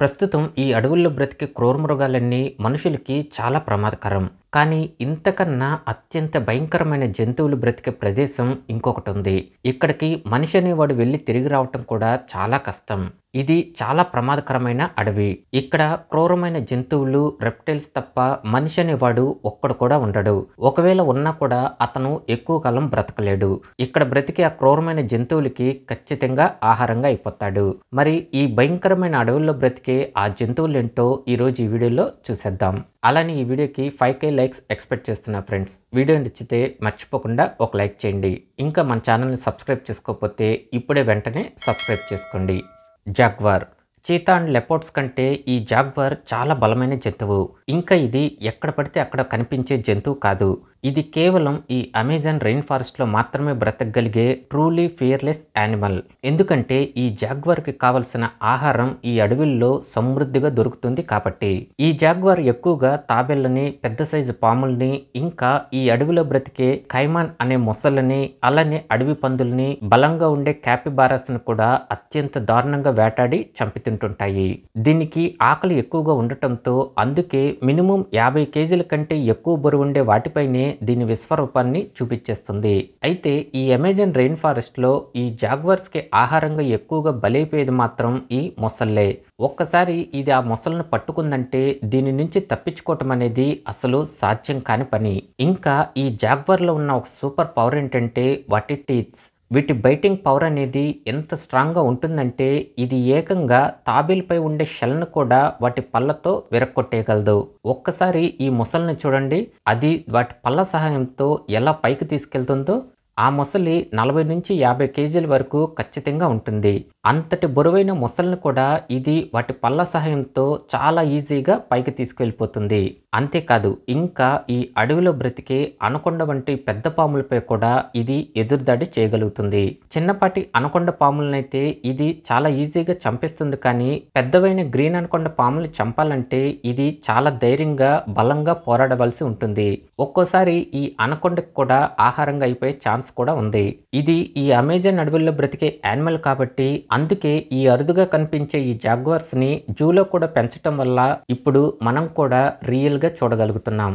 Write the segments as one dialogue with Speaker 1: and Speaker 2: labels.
Speaker 1: ప్రస్తుతం ఈ అడవుల్లో బ్రతికే క్రూరమృగాలన్నీ మనుషులకి చాలా ప్రమాదకరం కానీ ఇంతకన్నా అత్యంత భయంకరమైన జంతువులు బ్రతికే ప్రదేశం ఇంకొకటి ఉంది ఇక్కడికి మనిషి అనేవాడు వెళ్ళి తిరిగి రావటం కూడా చాలా కష్టం ఇది చాలా ప్రమాదకరమైన అడవి ఇక్కడ క్రూరమైన జంతువులు రెప్టైల్స్ తప్ప మనిషి అనేవాడు ఒక్కడు కూడా ఉండడు ఒకవేళ ఉన్నా కూడా అతను ఎక్కువ కాలం బ్రతకలేడు ఇక్కడ బ్రతికే ఆ క్రూరమైన జంతువులకి ఖచ్చితంగా ఆహారంగా అయిపోతాడు మరి ఈ భయంకరమైన అడవుల్లో బ్రతికే దొరికే ఆ జంతువులు ఈరోజు ఈ వీడియోలో చూసేద్దాం అలానే ఈ వీడియోకి ఫైవ్ కే లైక్స్ ఎక్స్పెక్ట్ చేస్తున్నా ఫ్రెండ్స్ వీడియో నచ్చితే మర్చిపోకుండా ఒక లైక్ చేయండి ఇంకా మన ఛానల్ని సబ్స్క్రైబ్ చేసుకోకపోతే ఇప్పుడే వెంటనే సబ్స్క్రైబ్ చేసుకోండి జాగ్వార్ చీతా అండ్ లెపోర్ట్స్ కంటే ఈ జాగ్వర్ చాలా బలమైన జంతువు ఇంకా ఇది ఎక్కడ పడితే అక్కడ కనిపించే జంతువు కాదు ఇది కేవలం ఈ అమెజాన్ రెయిన్ ఫారెస్ట్లో మాత్రమే బ్రతకగలిగే ట్రూలీ ఫియర్లెస్ యానిమల్ ఎందుకంటే ఈ జాగ్వర్కి కావలసిన ఆహారం ఈ అడవిల్లో సమృద్ధిగా దొరుకుతుంది కాబట్టి ఈ జాగ్వర్ ఎక్కువగా తాబెళ్ళని పెద్ద సైజు పాముల్ని ఇంకా ఈ అడవిలో బ్రతికే కైమాన్ అనే మొసళ్ళని అలానే అడవి పందుల్ని బలంగా ఉండే క్యాపిబారాస్ను కూడా అత్యంత దారుణంగా వేటాడి చంపుతుంటుంటాయి దీనికి ఆకలి ఎక్కువగా ఉండటంతో అందుకే మినిమం యాభై కేజీల కంటే ఎక్కువ బరువుండే వాటిపైనే దీని విశ్వరూపాన్ని చూపించేస్తుంది అయితే ఈ అమెజాన్ రెయిన్ ఫారెస్ట్లో ఈ కి ఆహారంగా ఎక్కువగా బలైపోయేది మాత్రం ఈ మొసల్లే ఒక్కసారి ఇది ఆ మొసలను పట్టుకుందంటే దీని నుంచి తప్పించుకోవటం అనేది అసలు సాధ్యం కాని పని ఇంకా ఈ లో ఉన్న ఒక సూపర్ పవర్ ఏంటంటే వాటి టీత్స్ వీటి బైటింగ్ పవర్ అనేది ఎంత స్ట్రాంగ్గా ఉంటుందంటే ఇది ఏకంగా తాబేలుపై ఉండే షెల్ను కూడా వాటి పళ్ళతో విరక్కొట్టేయగలదు ఒక్కసారి ఈ మొసల్ని చూడండి అది వాటి పళ్ళ సహాయంతో ఎలా పైకి తీసుకెళ్తుందో ఆ మొసలి నలభై నుంచి యాభై కేజీల వరకు ఖచ్చితంగా ఉంటుంది అంతటి బరువైన మొసల్ని కూడా ఇది వాటి పళ్ళ సహాయంతో చాలా ఈజీగా పైకి తీసుకువెళ్ళిపోతుంది అంతేకాదు ఇంకా ఈ అడవిలో బ్రతికే అనకొండ వంటి పెద్ద పాములపై కూడా ఇది ఎదురుదాడి చేయగలుగుతుంది చిన్నపాటి అనకొండ పాములనైతే ఇది చాలా ఈజీగా చంపేస్తుంది కానీ పెద్దవైన గ్రీన్ అనకొండ పాములు చంపాలంటే ఇది చాలా ధైర్యంగా బలంగా పోరాడవలసి ఉంటుంది ఒక్కోసారి ఈ అనకొండకు కూడా ఆహారంగా అయిపోయే ఛాన్స్ కూడా ఉంది ఇది ఈ అమెజాన్ అడవుల్లో బ్రతికే యానిమల్ కాబట్టి అందుకే ఈ అరుదుగా కనిపించే ఈ జాగ్వర్స్ ని జూలో కూడా పెంచటం వల్ల ఇప్పుడు మనం కూడా రియల్ మొసళ్ళుగా చూడగలుగుతున్నాం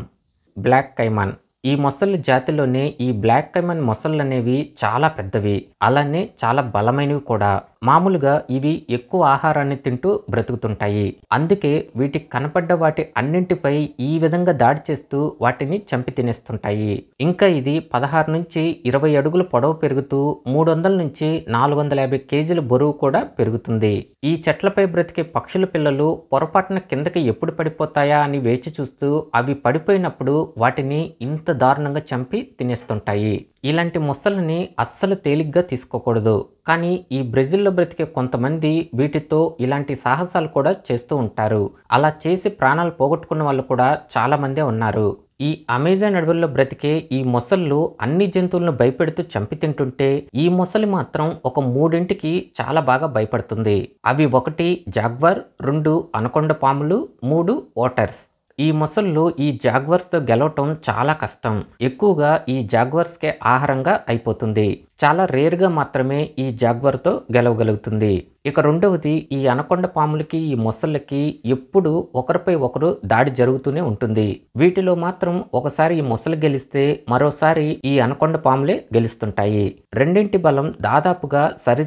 Speaker 1: బ్లాక్ కైమాన్ ఈ మొసళ్ళ జాతిలోనే ఈ బ్లాక్ కైమన్ మొసళ్ళు అనేవి చాలా పెద్దవి అలానే చాలా బలమైనవి కూడా మామూలుగా ఇవి ఎక్కువ ఆహారాన్ని తింటూ బ్రతుకుతుంటాయి అందుకే వీటికి కనపడ్డ వాటి అన్నింటిపై ఈ విధంగా దాడి చేస్తూ వాటిని చంపి తినేస్తుంటాయి ఇంకా ఇది పదహారు నుంచి ఇరవై అడుగుల పొడవు పెరుగుతూ మూడు వందల నుంచి నాలుగు వందల యాభై కేజీల బరువు కూడా పెరుగుతుంది ఈ చెట్లపై బ్రతికే పక్షుల పిల్లలు పొరపాటున కిందకి ఎప్పుడు పడిపోతాయా అని వేచి చూస్తూ అవి పడిపోయినప్పుడు వాటిని ఇంత దారుణంగా చంపి తినేస్తుంటాయి ఇలాంటి మొసళ్ళని అస్సలు తేలిగ్గా తీసుకోకూడదు కానీ ఈ బ్రెజిల్లో బ్రతికే కొంతమంది వీటితో ఇలాంటి సాహసాలు కూడా చేస్తూ ఉంటారు అలా చేసి ప్రాణాలు పోగొట్టుకున్న వాళ్ళు కూడా చాలామందే ఉన్నారు ఈ అమెజాన్ అడవుల్లో బ్రతికే ఈ మొసళ్ళు అన్ని జంతువులను భయపెడుతూ చంపి తింటుంటే ఈ మొసలి మాత్రం ఒక మూడింటికి చాలా బాగా భయపడుతుంది అవి ఒకటి జాగ్వర్ రెండు అనకొండ పాములు మూడు ఓటర్స్ ఈ మొసళ్ళు ఈ జాగ్వర్స్తో గెలవటం చాలా కష్టం ఎక్కువగా ఈ జాగ్వర్స్కే ఆహారంగా అయిపోతుంది చాలా రేర్గా మాత్రమే ఈ జాగ్వర్తో గెలవగలుగుతుంది ఇక రెండవది ఈ అనకొండ పాములకి ఈ మొసళ్ళకి ఎప్పుడు ఒకరిపై ఒకరు దాడి జరుగుతూనే ఉంటుంది వీటిలో మాత్రం ఒకసారి ఈ మొసలు గెలిస్తే మరోసారి ఈ అనకొండ పాములే గెలుస్తుంటాయి రెండింటి బలం దాదాపుగా సరి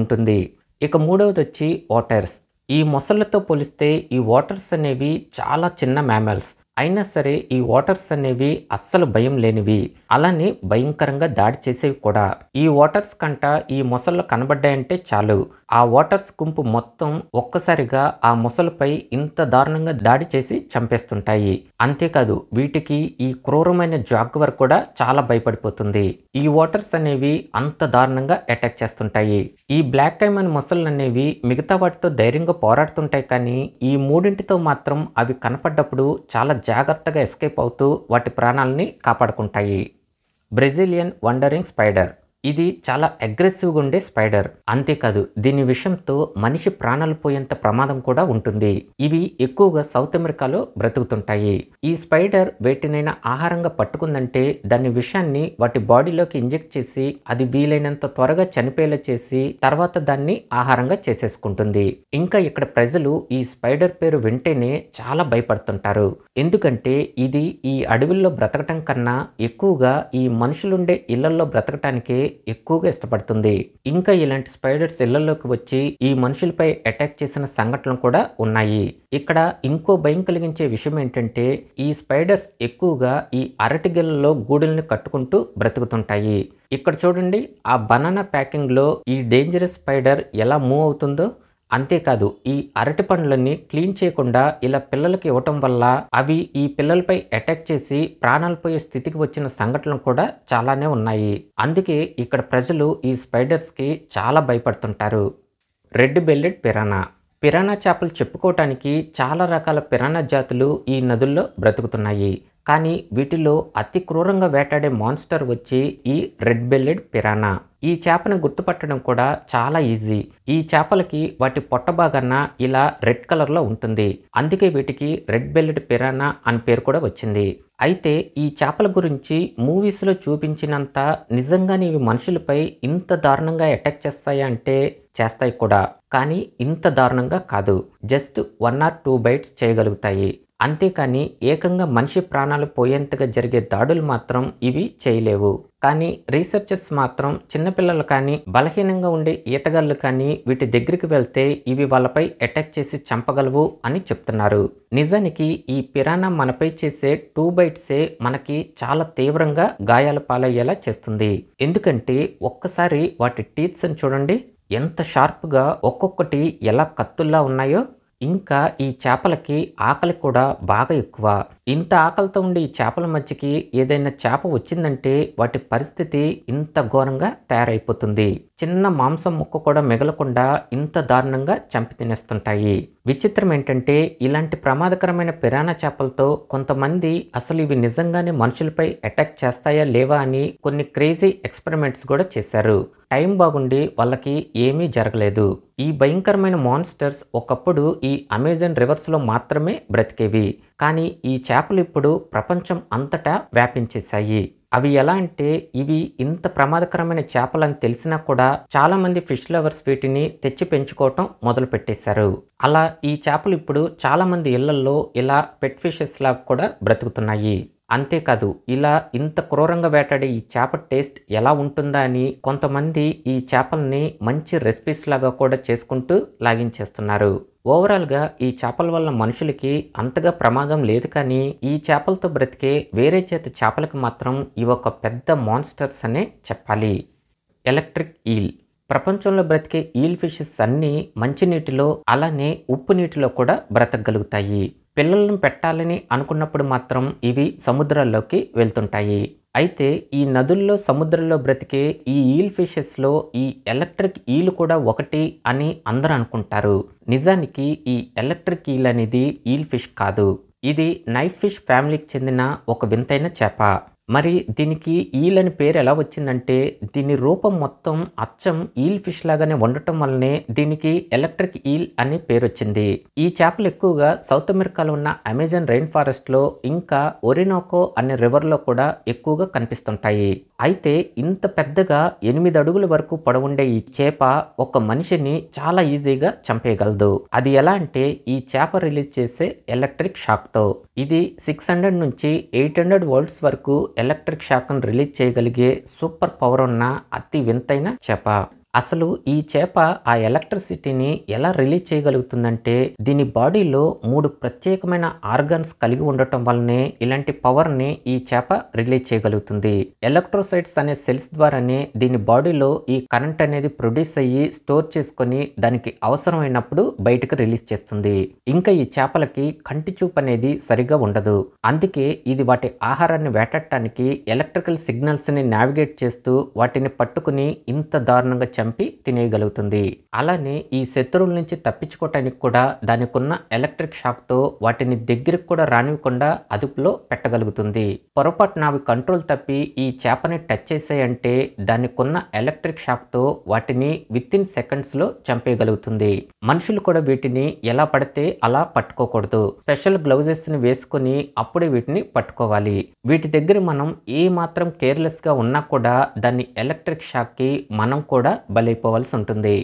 Speaker 1: ఉంటుంది ఇక మూడవది వచ్చి ఓటర్స్ ఈ మొసళ్ళతో పోలిస్తే ఈ వాటర్స్ అనేవి చాలా చిన్న మ్యామల్స్ అయినా సరే ఈ వాటర్స్ అనేవి అస్సలు భయం లేనివి అలానే భయంకరంగా దాడి చేసేవి కూడా ఈ వాటర్స్ కంట ఈ మొసళ్ళు కనబడ్డాయంటే చాలు ఆ వాటర్స్ గుంపు మొత్తం ఒక్కసారిగా ఆ మొసలపై ఇంత దారుణంగా దాడి చేసి చంపేస్తుంటాయి అంతేకాదు వీటికి ఈ క్రూరమైన జాగ్వర్ కూడా చాలా భయపడిపోతుంది ఈ వాటర్స్ అనేవి అంత దారుణంగా అటాక్ చేస్తుంటాయి ఈ బ్లాక్ కైమన్ మొసళ్ళు అనేవి మిగతా వాటితో ధైర్యంగా పోరాడుతుంటాయి కానీ ఈ మూడింటితో మాత్రం అవి కనపడ్డప్పుడు చాలా జాగ్రత్తగా ఎస్కేప్ అవుతూ వాటి ప్రాణాలని కాపాడుకుంటాయి బ్రెజిలియన్ వండరింగ్ స్పైడర్ ఇది చాలా అగ్రెసివ్గా ఉండే స్పైడర్ అంతేకాదు దీని విషయంతో మనిషి ప్రాణాలు పోయేంత ప్రమాదం కూడా ఉంటుంది ఇవి ఎక్కువగా సౌత్ అమెరికాలో బ్రతుకుతుంటాయి ఈ స్పైడర్ వేటినైనా ఆహారంగా పట్టుకుందంటే దాని విషయాన్ని వాటి బాడీలోకి ఇంజెక్ట్ చేసి అది వీలైనంత త్వరగా చనిపోయేలా చేసి తర్వాత దాన్ని ఆహారంగా చేసేసుకుంటుంది ఇంకా ఇక్కడ ప్రజలు ఈ స్పైడర్ పేరు వింటేనే చాలా భయపడుతుంటారు ఎందుకంటే ఇది ఈ అడవిలో బ్రతకటం కన్నా ఎక్కువగా ఈ మనుషులుండే ఇళ్లలో బ్రతకటానికే ఎక్కువగా ఇష్టపడుతుంది ఇంకా ఇలాంటి స్పైడర్స్ ఇళ్లలోకి వచ్చి ఈ మనుషులపై అటాక్ చేసిన సంఘటనలు కూడా ఉన్నాయి ఇక్కడ ఇంకో భయం కలిగించే విషయం ఏంటంటే ఈ స్పైడర్స్ ఎక్కువగా ఈ అరటి గిళ్ళలో గూడుల్ని కట్టుకుంటూ బ్రతుకుతుంటాయి ఇక్కడ చూడండి ఆ బనానా ప్యాకింగ్లో ఈ డేంజరస్ స్పైడర్ ఎలా మూవ్ అవుతుందో అంతేకాదు ఈ అరటి పండ్లన్నీ క్లీన్ చేయకుండా ఇలా పిల్లలకి ఇవ్వటం వల్ల అవి ఈ పిల్లలపై అటాక్ చేసి ప్రాణాలు పోయే స్థితికి వచ్చిన సంఘటనలు కూడా చాలానే ఉన్నాయి అందుకే ఇక్కడ ప్రజలు ఈ స్పైడర్స్కి చాలా భయపడుతుంటారు రెడ్ బెల్లెడ్ పిరానా పిరానా చేపలు చెప్పుకోవటానికి చాలా రకాల పిరానా జాతులు ఈ నదుల్లో బ్రతుకుతున్నాయి కానీ వీటిలో అతి క్రూరంగా వేటాడే మాన్స్టర్ వచ్చి ఈ రెడ్ బెల్లెడ్ పిరానా ఈ చేపను గుర్తుపట్టడం కూడా చాలా ఈజీ ఈ చేపలకి వాటి పొట్ట భాగాన ఇలా రెడ్ కలర్లో ఉంటుంది అందుకే వీటికి రెడ్ బెల్లెడ్ పిరానా అని పేరు కూడా వచ్చింది అయితే ఈ చేపల గురించి మూవీస్లో చూపించినంత నిజంగానే ఇవి మనుషులపై ఇంత దారుణంగా అటాక్ చేస్తాయా అంటే చేస్తాయి కూడా కానీ ఇంత దారుణంగా కాదు just one or two bites చేయగలుగుతాయి అంతేకాని ఏకంగా మనిషి ప్రాణాలు పోయేంతగా జరిగే దాడులు మాత్రం ఇవి చేయలేవు కానీ రీసెర్చర్స్ మాత్రం చిన్నపిల్లలు కానీ బలహీనంగా ఉండే ఈతగాళ్ళు కానీ వీటి దగ్గరికి వెళ్తే ఇవి వాళ్ళపై అటాక్ చేసి చంపగలవు అని చెప్తున్నారు నిజానికి ఈ పిరాణా మనపై చేసే టూ బైట్సే మనకి చాలా తీవ్రంగా గాయాల పాలయ్యేలా చేస్తుంది ఎందుకంటే ఒక్కసారి వాటి టీత్స్ని చూడండి ఎంత షార్ప్గా ఒక్కొక్కటి ఎలా కత్తుల్లా ఉన్నాయో ఇంకా ఈ చేపలకి ఆకలి కూడా బాగా ఎక్కువ ఇంత ఆకలితో ఉండే ఈ చేపల మధ్యకి ఏదైనా చేప వచ్చిందంటే వాటి పరిస్థితి ఇంత ఘోరంగా తయారైపోతుంది చిన్న మాంసం ముక్క కూడా మిగలకుండా ఇంత దారుణంగా చంపి తినేస్తుంటాయి విచిత్రం ఏంటంటే ఇలాంటి ప్రమాదకరమైన పిరానా చేపలతో కొంతమంది అసలు ఇవి నిజంగానే మనుషులపై అటాక్ చేస్తాయా లేవా అని కొన్ని క్రేజీ ఎక్స్పెరిమెంట్స్ కూడా చేశారు టైం బాగుండి వాళ్ళకి ఏమీ జరగలేదు ఈ భయంకరమైన మాన్స్టర్స్ ఒకప్పుడు ఈ అమెజాన్ రివర్స్లో మాత్రమే బ్రతికేవి కానీ ఈ చేపలు ఇప్పుడు ప్రపంచం అంతటా వ్యాపించేశాయి అవి ఎలా అంటే ఇవి ఇంత ప్రమాదకరమైన చేపలని తెలిసినా కూడా చాలా మంది ఫిష్ లవర్స్ వీటిని తెచ్చి పెంచుకోవటం మొదలు పెట్టేశారు అలా ఈ చేపలు ఇప్పుడు చాలా మంది ఇళ్లలో ఇలా పెట్ ఫిషెస్ లాగా కూడా బ్రతుకుతున్నాయి అంతేకాదు ఇలా ఇంత క్రూరంగా వేటాడే ఈ చేప టేస్ట్ ఎలా ఉంటుందా అని కొంతమంది ఈ చేపల్ని మంచి రెసిపీస్ లాగా కూడా చేసుకుంటూ లాగించేస్తున్నారు ఓవరాల్గా ఈ చేపల వల్ల మనుషులకి అంతగా ప్రమాదం లేదు కానీ ఈ చేపలతో బ్రతికే వేరే చేత చేపలకు మాత్రం ఇవి ఒక పెద్ద మాన్స్టర్స్ అనే చెప్పాలి ఎలక్ట్రిక్ ఈల్ ప్రపంచంలో బ్రతికే ఈల్ ఫిషెస్ అన్నీ మంచినీటిలో అలానే ఉప్పు నీటిలో కూడా బ్రతకగలుగుతాయి పిల్లలను పెట్టాలని అనుకున్నప్పుడు మాత్రం ఇవి సముద్రాల్లోకి వెళ్తుంటాయి అయితే ఈ నదుల్లో సముద్రంలో బ్రతికే ఈ ఈల్ ఫిషెస్లో ఈ ఎలక్ట్రిక్ ఈలు కూడా ఒకటి అని అందరూ అనుకుంటారు నిజానికి ఈ ఎలక్ట్రిక్ ఈల్ అనేది ఈల్ ఫిష్ కాదు ఇది నైఫ్ ఫిష్ ఫ్యామిలీకి చెందిన ఒక వింతైన చేప మరి దీనికి ఈల్ అని పేరు ఎలా వచ్చిందంటే దీని రూపం మొత్తం అచ్చం ఈల్ ఫిష్ లాగానే ఉండటం వల్లనే దీనికి ఎలక్ట్రిక్ ఈల్ అనే పేరు వచ్చింది ఈ చేపలు ఎక్కువగా సౌత్ అమెరికాలో ఉన్న అమెజాన్ ఫారెస్ట్ ఫారెస్ట్లో ఇంకా ఒరినోకో అనే రివర్లో కూడా ఎక్కువగా కనిపిస్తుంటాయి అయితే ఇంత పెద్దగా ఎనిమిది అడుగుల వరకు పొడవుండే ఈ చేప ఒక మనిషిని చాలా ఈజీగా చంపేయగలదు అది ఎలా అంటే ఈ చేప రిలీజ్ చేసే ఎలక్ట్రిక్ షాక్తో ఇది సిక్స్ హండ్రెడ్ నుంచి ఎయిట్ హండ్రెడ్ వోల్ట్స్ వరకు ఎలక్ట్రిక్ షాక్ను రిలీజ్ చేయగలిగే సూపర్ పవర్ ఉన్న అతి వింతైన చెప అసలు ఈ చేప ఆ ఎలక్ట్రిసిటీని ఎలా రిలీజ్ చేయగలుగుతుందంటే దీని బాడీలో మూడు ప్రత్యేకమైన ఆర్గన్స్ కలిగి ఉండటం వల్లనే ఇలాంటి పవర్ని ఈ చేప రిలీజ్ చేయగలుగుతుంది ఎలక్ట్రోసైట్స్ అనే సెల్స్ ద్వారానే దీని బాడీలో ఈ కరెంట్ అనేది ప్రొడ్యూస్ అయ్యి స్టోర్ చేసుకొని దానికి అవసరమైనప్పుడు బయటకు రిలీజ్ చేస్తుంది ఇంకా ఈ చేపలకి కంటి చూపు అనేది సరిగా ఉండదు అందుకే ఇది వాటి ఆహారాన్ని వేటట్టడానికి ఎలక్ట్రికల్ సిగ్నల్స్ని నావిగేట్ చేస్తూ వాటిని పట్టుకుని ఇంత దారుణంగా చంపి తినేయగలుగుతుంది అలానే ఈ శత్రువుల నుంచి తప్పించుకోవటానికి కూడా దానికున్న ఎలక్ట్రిక్ షాక్తో వాటిని దగ్గరికి కూడా రానివ్వకుండా అదుపులో పెట్టగలుగుతుంది పొరపాటున అవి కంట్రోల్ తప్పి ఈ చేపని టచ్ చేసాయంటే దానికున్న ఎలక్ట్రిక్ షాక్తో వాటిని విత్ ఇన్ సెకండ్స్లో చంపేయగలుగుతుంది మనుషులు కూడా వీటిని ఎలా పడితే అలా పట్టుకోకూడదు స్పెషల్ గ్లౌజెస్ని వేసుకొని అప్పుడే వీటిని పట్టుకోవాలి వీటి దగ్గర మనం ఏ మాత్రం కేర్లెస్గా ఉన్నా కూడా దాన్ని ఎలక్ట్రిక్ షాక్కి మనం కూడా బలైపోవలసి ఉంటుంది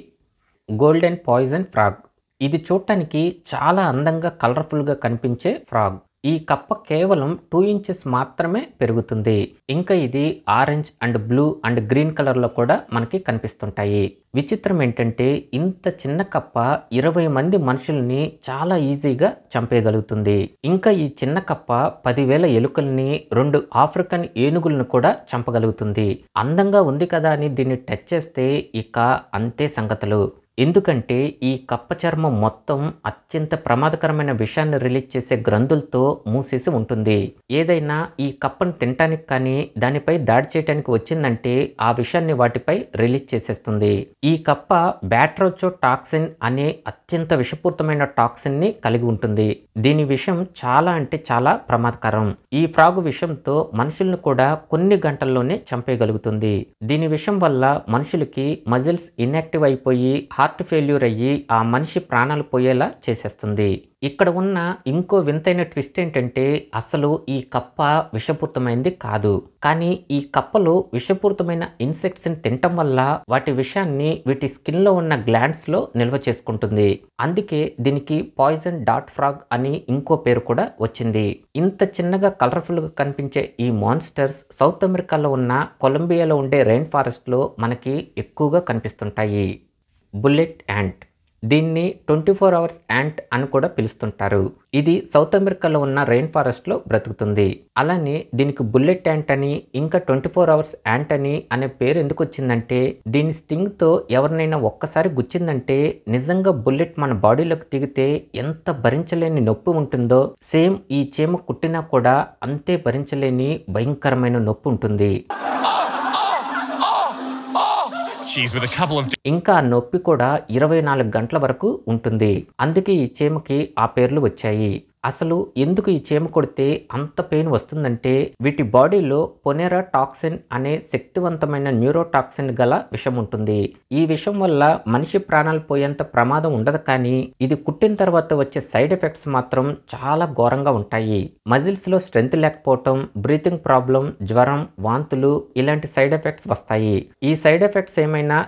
Speaker 1: గోల్డెన్ పాయిజన్ ఫ్రాగ్ ఇది చూడటానికి చాలా అందంగా కలర్ఫుల్గా కనిపించే ఫ్రాగ్ ఈ కప్ప కేవలం టూ ఇంచెస్ మాత్రమే పెరుగుతుంది ఇంకా ఇది orange and blue and green కలర్లో కూడా మనకి కనిపిస్తుంటాయి విచిత్రం ఏంటంటే ఇంత చిన్న కప్ప ఇరవై మంది మనుషుల్ని చాలా ఈజీగా చంపేయగలుగుతుంది ఇంకా ఈ చిన్న కప్ప పదివేల ఎలుకల్ని రెండు ఆఫ్రికన్ ఏనుగులను కూడా చంపగలుగుతుంది అందంగా ఉంది కదా అని దీన్ని టచ్ చేస్తే ఇక అంతే సంగతులు ఎందుకంటే ఈ కప్ప చర్మం మొత్తం అత్యంత ప్రమాదకరమైన విషయాన్ని రిలీజ్ చేసే గ్రంథులతో మూసేసి ఉంటుంది ఏదైనా ఈ కప్పను తినటానికి కానీ దానిపై దాడి చేయడానికి వచ్చిందంటే ఆ విషయాన్ని వాటిపై రిలీజ్ చేసేస్తుంది ఈ కప్ప బ్యాట్రోచో టాక్సిన్ అనే అత్యంత విషపూరితమైన టాక్సిన్ ని కలిగి ఉంటుంది దీని విషయం చాలా అంటే చాలా ప్రమాదకరం ఈ ఫ్రాగ్ విషయంతో మనుషులను కూడా కొన్ని గంటల్లోనే చంపేయగలుగుతుంది దీని విషయం వల్ల మనుషులకి మజిల్స్ ఇన్యాక్టివ్ అయిపోయి హార్ట్ హార్ట్ ఫెయిల్యూర్ అయ్యి ఆ మనిషి ప్రాణాలు పోయేలా చేసేస్తుంది ఇక్కడ ఉన్న ఇంకో వింతైన ట్విస్ట్ ఏంటంటే అసలు ఈ కప్ప విషపూరితమైంది కాదు కానీ ఈ కప్పలు విషపూరితమైన ని తినటం వల్ల వాటి విషయాన్ని వీటి స్కిన్లో ఉన్న గ్లాండ్స్లో నిల్వ చేసుకుంటుంది అందుకే దీనికి పాయిజన్ డాట్ ఫ్రాగ్ అని ఇంకో పేరు కూడా వచ్చింది ఇంత చిన్నగా కలర్ఫుల్గా కనిపించే ఈ మాన్స్టర్స్ సౌత్ అమెరికాలో ఉన్న కొలంబియాలో ఉండే రెయిన్ ఫారెస్ట్లో మనకి ఎక్కువగా కనిపిస్తుంటాయి బుల్లెట్ యాంట్ దీన్ని ట్వంటీ ఫోర్ అవర్స్ యాంట్ అని కూడా పిలుస్తుంటారు ఇది సౌత్ అమెరికాలో ఉన్న రెయిన్ ఫారెస్ట్లో బ్రతుకుతుంది అలానే దీనికి బుల్లెట్ యాంట్ అని ఇంకా ట్వంటీ ఫోర్ అవర్స్ యాంట్ అని అనే పేరు ఎందుకు వచ్చిందంటే దీని స్టింగ్తో ఎవరినైనా ఒక్కసారి గుచ్చిందంటే నిజంగా బుల్లెట్ మన బాడీలోకి దిగితే ఎంత భరించలేని నొప్పి ఉంటుందో సేమ్ ఈ చీమ కుట్టినా కూడా అంతే భరించలేని భయంకరమైన నొప్పి ఉంటుంది ఇంకా నొప్పి కూడా ఇరవై నాలుగు గంటల వరకు ఉంటుంది అందుకే ఈ చీమకి ఆ పేర్లు వచ్చాయి అసలు ఎందుకు ఈ చీమ కొడితే అంత పెయిన్ వస్తుందంటే వీటి బాడీలో పొనెరా టాక్సిన్ అనే శక్తివంతమైన న్యూరోటాక్సిన్ గల విషం ఉంటుంది ఈ విషం వల్ల మనిషి ప్రాణాలు పోయేంత ప్రమాదం ఉండదు కానీ ఇది కుట్టిన తర్వాత వచ్చే సైడ్ ఎఫెక్ట్స్ మాత్రం చాలా ఘోరంగా ఉంటాయి మజిల్స్లో స్ట్రెంత్ లేకపోవటం బ్రీతింగ్ ప్రాబ్లం జ్వరం వాంతులు ఇలాంటి సైడ్ ఎఫెక్ట్స్ వస్తాయి ఈ సైడ్ ఎఫెక్ట్స్ ఏమైనా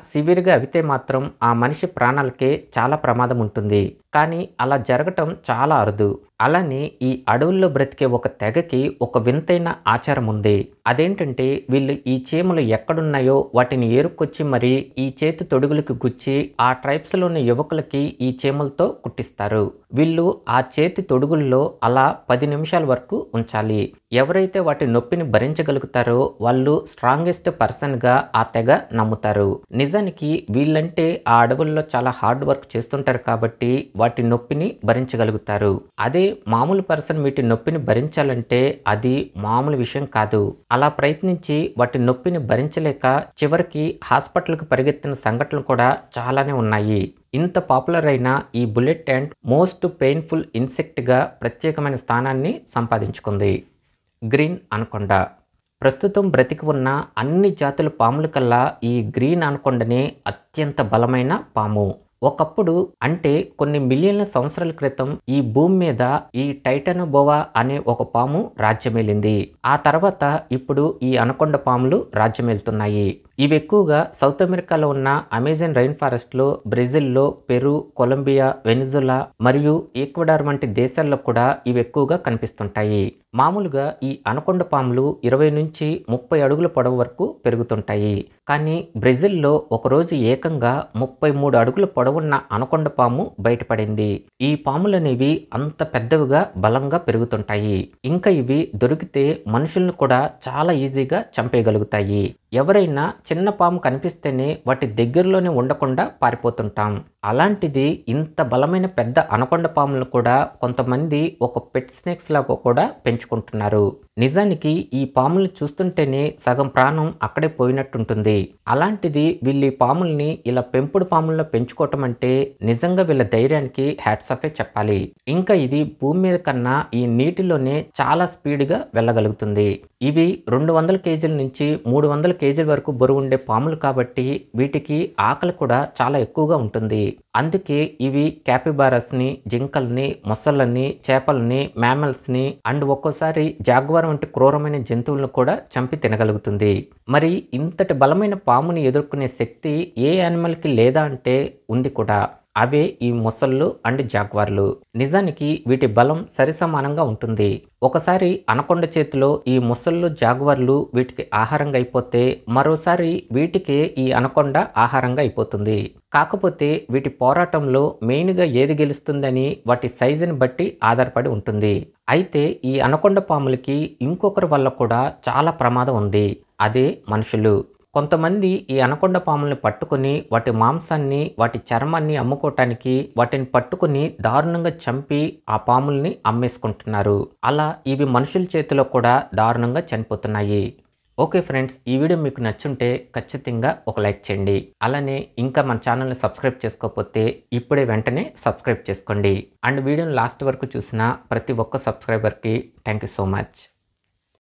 Speaker 1: గా అవితే మాత్రం ఆ మనిషి ప్రాణాలకే చాలా ప్రమాదం ఉంటుంది కానీ అలా జరగటం చాలా అరుదు అలానే ఈ అడవుల్లో బ్రతికే ఒక తెగకి ఒక వింతైన ఆచారం ఉంది అదేంటంటే వీళ్ళు ఈ చీమలు ఎక్కడున్నాయో వాటిని ఏరుకొచ్చి మరి ఈ చేతి తొడుగులకు గుచ్చి ఆ ట్రైబ్స్లోని యువకులకి ఈ చీమలతో కుట్టిస్తారు వీళ్ళు ఆ చేతి తొడుగుల్లో అలా పది నిమిషాల వరకు ఉంచాలి ఎవరైతే వాటి నొప్పిని భరించగలుగుతారో వాళ్ళు స్ట్రాంగెస్ట్ పర్సన్గా ఆ తెగ నమ్ముతారు నిజానికి వీళ్ళంటే ఆ అడవుల్లో చాలా హార్డ్ వర్క్ చేస్తుంటారు కాబట్టి వాటి నొప్పిని భరించగలుగుతారు అదే మామూలు పర్సన్ వీటి నొప్పిని భరించాలంటే అది మామూలు విషయం కాదు అలా ప్రయత్నించి వాటి నొప్పిని భరించలేక చివరికి హాస్పిటల్కి పరిగెత్తిన సంఘటనలు కూడా చాలానే ఉన్నాయి ఇంత పాపులర్ అయిన ఈ బుల్లెట్ టెంట్ మోస్ట్ పెయిన్ఫుల్ ఇన్సెక్ట్గా ప్రత్యేకమైన స్థానాన్ని సంపాదించుకుంది గ్రీన్ అనకొండ ప్రస్తుతం బ్రతికి ఉన్న అన్ని జాతుల పాముల కల్లా ఈ గ్రీన్ అనకొండనే అత్యంత బలమైన పాము ఒకప్పుడు అంటే కొన్ని మిలియన్ల సంవత్సరాల క్రితం ఈ భూమి మీద ఈ టైటనోబోవా అనే ఒక పాము రాజ్యమేలింది ఆ తర్వాత ఇప్పుడు ఈ అనకొండ పాములు రాజ్యమేలుతున్నాయి ఇవి ఎక్కువగా సౌత్ అమెరికాలో ఉన్న అమెజాన్ రైన్ ఫారెస్ట్లో బ్రెజిల్లో పెరు కొలంబియా వెనిజులా మరియు ఈక్వడార్ వంటి దేశాల్లో కూడా ఇవి ఎక్కువగా కనిపిస్తుంటాయి మామూలుగా ఈ అనకొండ పాములు ఇరవై నుంచి ముప్పై అడుగుల పొడవు వరకు పెరుగుతుంటాయి కానీ బ్రెజిల్లో ఒకరోజు ఏకంగా ముప్పై మూడు అడుగుల పొడవున్న అనకొండ పాము బయటపడింది ఈ పాములనేవి అంత పెద్దవిగా బలంగా పెరుగుతుంటాయి ఇంకా ఇవి దొరికితే మనుషులను కూడా చాలా ఈజీగా చంపేయగలుగుతాయి ఎవరైనా చిన్న పాము కనిపిస్తేనే వాటి దగ్గరలోనే ఉండకుండా పారిపోతుంటాం అలాంటిది ఇంత బలమైన పెద్ద అనకొండ పాములు కూడా కొంతమంది ఒక పెట్ స్నేక్స్ లాగా కూడా పెంచుకుంటున్నారు నిజానికి ఈ పాముల్ని చూస్తుంటేనే సగం ప్రాణం అక్కడే పోయినట్టుంటుంది అలాంటిది వీళ్ళు ఈ పాముల్ని ఇలా పెంపుడు పాముల్లో పెంచుకోవటం అంటే నిజంగా వీళ్ళ ధైర్యానికి హ్యాట్సఫే చెప్పాలి ఇంకా ఇది భూమి మీద కన్నా ఈ నీటిలోనే చాలా స్పీడ్గా వెళ్ళగలుగుతుంది ఇవి రెండు వందల కేజీల నుంచి మూడు వందల కేజీల వరకు బరువు ఉండే పాములు కాబట్టి వీటికి ఆకలి కూడా చాలా ఎక్కువగా ఉంటుంది అందుకే ఇవి క్యాపిబారస్ని జింకల్ని మొసళ్ళని చేపల్ని మ్యామల్స్ని అండ్ ఒక్కోసారి జాగ్వర్ జాగ్వార్ వంటి క్రూరమైన జంతువులను కూడా చంపి తినగలుగుతుంది మరి ఇంతటి బలమైన పాముని ఎదుర్కొనే శక్తి ఏ యానిమల్కి లేదా అంటే ఉంది కూడా అవే ఈ మొసళ్ళు అండ్ జాగ్వార్లు నిజానికి వీటి బలం సరిసమానంగా ఉంటుంది ఒకసారి అనకొండ చేతిలో ఈ మొసళ్ళు జాగ్వర్లు వీటికి ఆహారంగా అయిపోతే మరోసారి వీటికే ఈ అనకొండ ఆహారంగా అయిపోతుంది కాకపోతే వీటి పోరాటంలో మెయిన్గా ఏది గెలుస్తుందని వాటి సైజుని బట్టి ఆధారపడి ఉంటుంది అయితే ఈ అనకొండ పాములకి ఇంకొకరి వల్ల కూడా చాలా ప్రమాదం ఉంది అదే మనుషులు కొంతమంది ఈ అనకొండ పాములను పట్టుకొని వాటి మాంసాన్ని వాటి చర్మాన్ని అమ్ముకోవటానికి వాటిని పట్టుకుని దారుణంగా చంపి ఆ పాముల్ని అమ్మేసుకుంటున్నారు అలా ఇవి మనుషుల చేతిలో కూడా దారుణంగా చనిపోతున్నాయి ఓకే ఫ్రెండ్స్ ఈ వీడియో మీకు నచ్చుంటే ఖచ్చితంగా ఒక లైక్ చేయండి అలానే ఇంకా మన ఛానల్ని సబ్స్క్రైబ్ చేసుకోకపోతే ఇప్పుడే వెంటనే సబ్స్క్రైబ్ చేసుకోండి అండ్ వీడియోని లాస్ట్ వరకు చూసిన ప్రతి ఒక్క సబ్స్క్రైబర్కి థ్యాంక్ సో మచ్